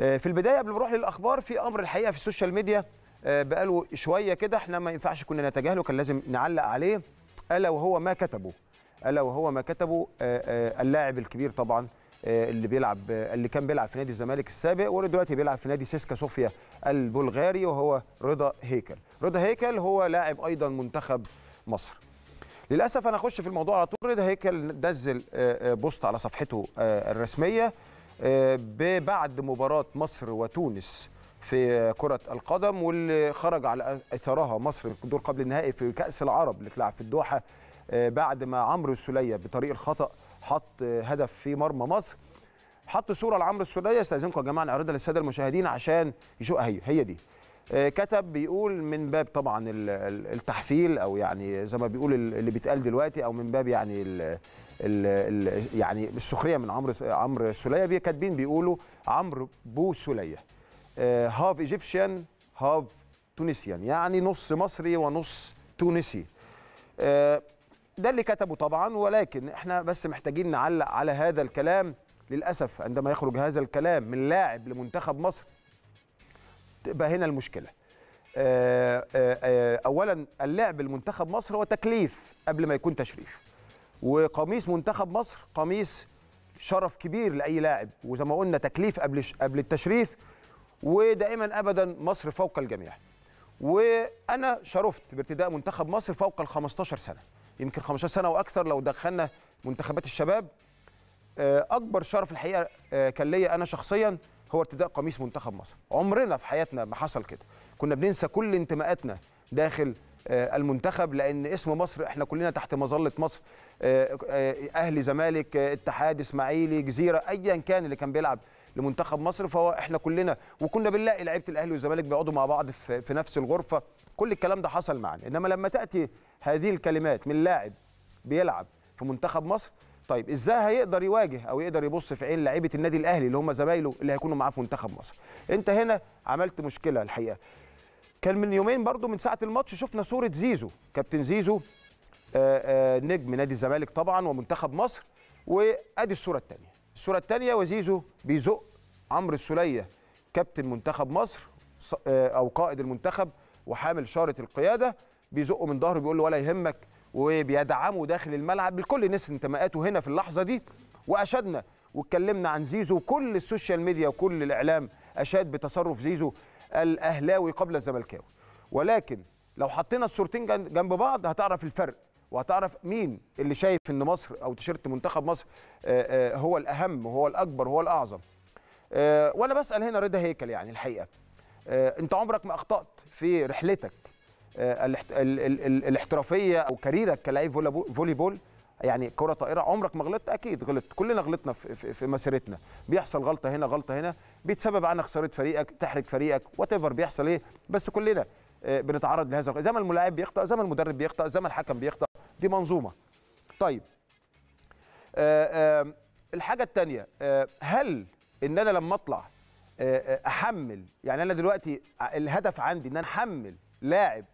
آه، في البدايه قبل ما نروح للاخبار في امر الحقيقه في السوشيال ميديا آه، بقاله شويه كده احنا ما ينفعش كنا نتجاهله كان لازم نعلق عليه الا وهو ما كتبه الا وهو ما كتبه آه، اللاعب الكبير طبعا اللي بيلعب اللي كان بيلعب في نادي الزمالك السابق واللي دلوقتي بيلعب في نادي سيسكا صوفيا البلغاري وهو رضا هيكل رضا هيكل هو لاعب ايضا منتخب مصر للاسف انا اخش في الموضوع على طول رضا هيكل نزل بوست على صفحته الرسميه آه، بعد مباراه مصر وتونس في كرة القدم واللي خرج على اثرها مصر دور قبل النهائي في كأس العرب اللي اتلعب في الدوحة آه، بعد ما عمرو السولية بطريق الخطأ حط هدف في مرمى مصر حط صورة لعمرو السولية استأذنكم يا جماعة نعرضها للسادة المشاهدين عشان يشوفها هي هي دي آه، كتب بيقول من باب طبعا التحفيل او يعني زي ما بيقول اللي بيتقال دلوقتي او من باب يعني الـ الـ الـ يعني السخريه من عمرو عمرو السليه بي كاتبين بيقولوا عمرو بو سليه هاف ايجيبشن هاف تونسيان يعني نص مصري ونص تونسي آه، ده اللي كتبه طبعا ولكن احنا بس محتاجين نعلق على هذا الكلام للاسف عندما يخرج هذا الكلام من لاعب لمنتخب مصر تبقى هنا المشكله آه، آه، آه، اولا اللعب المنتخب مصر هو تكليف قبل ما يكون تشريف وقميص منتخب مصر قميص شرف كبير لاي لاعب وزي ما قلنا تكليف قبل قبل التشريف ودائما ابدا مصر فوق الجميع وانا شرفت بارتداء منتخب مصر فوق ال 15 سنه يمكن 15 سنه واكثر لو دخلنا منتخبات الشباب اكبر شرف الحقيقه كان ليا انا شخصيا هو ارتداء قميص منتخب مصر عمرنا في حياتنا ما حصل كده كنا بننسى كل انتماءاتنا داخل آه، المنتخب لان اسم مصر احنا كلنا تحت مظله مصر آه، آه، اهلي زمالك اتحاد اسماعيلي جزيره ايا كان اللي كان بيلعب لمنتخب مصر فهو احنا كلنا وكنا بنلاقي لعيبه الاهلي والزمالك بيقعدوا مع بعض في, نفس الغرفه كل الكلام ده حصل معانا انما لما تاتي هذه الكلمات من لاعب بيلعب في منتخب مصر طيب ازاي هيقدر يواجه او يقدر يبص في عين لعيبه النادي الاهلي اللي هم زمايله اللي هيكونوا معاه في منتخب مصر انت هنا عملت مشكله الحقيقه كان من يومين برضو من ساعه الماتش شفنا صوره زيزو كابتن زيزو آآ آه، آآ آه، نجم نادي الزمالك طبعا ومنتخب مصر وادي الصوره الثانيه الصوره الثانيه وزيزو بيزق عمرو السوليه كابتن منتخب مصر آه، او قائد المنتخب وحامل شاره القياده بيزقه من ظهره بيقول له ولا يهمك وبيدعمه داخل الملعب بكل نسل انتماءاته هنا في اللحظه دي واشدنا واتكلمنا عن زيزو وكل السوشيال ميديا وكل الاعلام اشاد بتصرف زيزو الاهلاوي قبل الزملكاوي ولكن لو حطينا الصورتين جنب بعض هتعرف الفرق وهتعرف مين اللي شايف ان مصر او تيشيرت منتخب مصر آه، آه، هو الاهم وهو الاكبر وهو الاعظم آه، وانا بسال هنا رضا هيكل يعني الحقيقه انت عمرك ما اخطات في رحلتك آه، الاحترافيه او كاريرك كلاعب فولي بول يعني كره طائره عمرك ما غلطت اكيد غلطت كلنا غلطنا في, مسيرتنا بيحصل غلطه هنا غلطه هنا بيتسبب عنك خساره فريقك تحرج فريقك وات بيحصل ايه بس كلنا آه، بنتعرض لهذا زي ما الملاعب بيخطا زي ما المدرب بيخطا زي ما الحكم بيخطا دي منظومه طيب آه، الحاجه الثانيه هل ان انا لما اطلع احمل يعني انا دلوقتي الهدف عندي ان انا احمل لاعب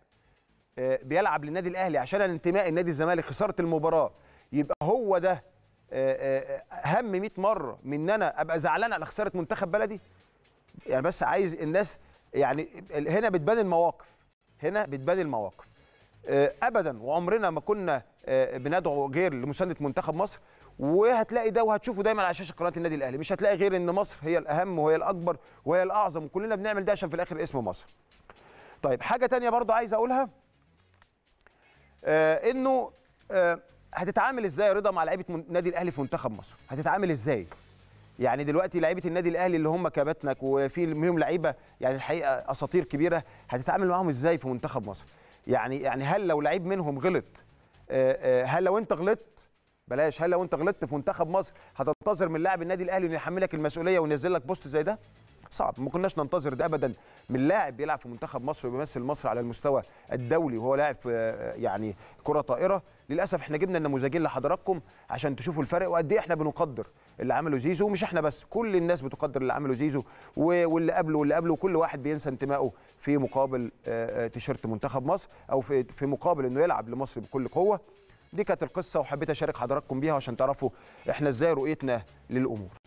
آه، بيلعب للنادي الاهلي عشان الانتماء لنادي الزمالك خساره المباراه يبقى هو ده آه، آه، هم 100 مره من ان انا ابقى زعلان على خساره منتخب بلدي يعني بس عايز الناس يعني هنا بتبان المواقف هنا بتبان المواقف ابدا وعمرنا ما كنا بندعو غير لمسانده منتخب مصر وهتلاقي ده وهتشوفه دايما على شاشه قناه النادي الاهلي مش هتلاقي غير ان مصر هي الاهم وهي الاكبر وهي الاعظم وكلنا بنعمل ده عشان في الاخر اسم مصر طيب حاجه تانية برضو عايز اقولها آه، انه آه، هتتعامل ازاي يا رضا مع لعيبه النادي الاهلي في منتخب مصر هتتعامل ازاي يعني دلوقتي لعيبه النادي الاهلي اللي هم كباتنك وفي منهم لعيبه يعني الحقيقه اساطير كبيره هتتعامل معاهم ازاي في منتخب مصر يعني يعني هل لو لعيب منهم غلط آه، هل لو انت غلطت بلاش هل لو انت غلطت في منتخب مصر هتنتظر من لاعب النادي الاهلي انه يحملك المسؤوليه وينزل لك بوست زي ده صعب ما كناش ننتظر ده ابدا من لاعب بيلعب في منتخب مصر وبيمثل مصر على المستوى الدولي وهو لاعب في يعني كره طائره للاسف احنا جبنا النموذجين لحضراتكم عشان تشوفوا الفرق وقد ايه احنا بنقدر اللي عمله زيزو ومش احنا بس كل الناس بتقدر اللي عمله زيزو واللي قبله واللي قبله وكل واحد بينسى انتمائه في مقابل آه، آه، تيشيرت منتخب مصر او في في مقابل انه يلعب لمصر بكل قوه دي كانت القصه وحبيت اشارك حضراتكم بيها عشان تعرفوا احنا ازاي رؤيتنا للامور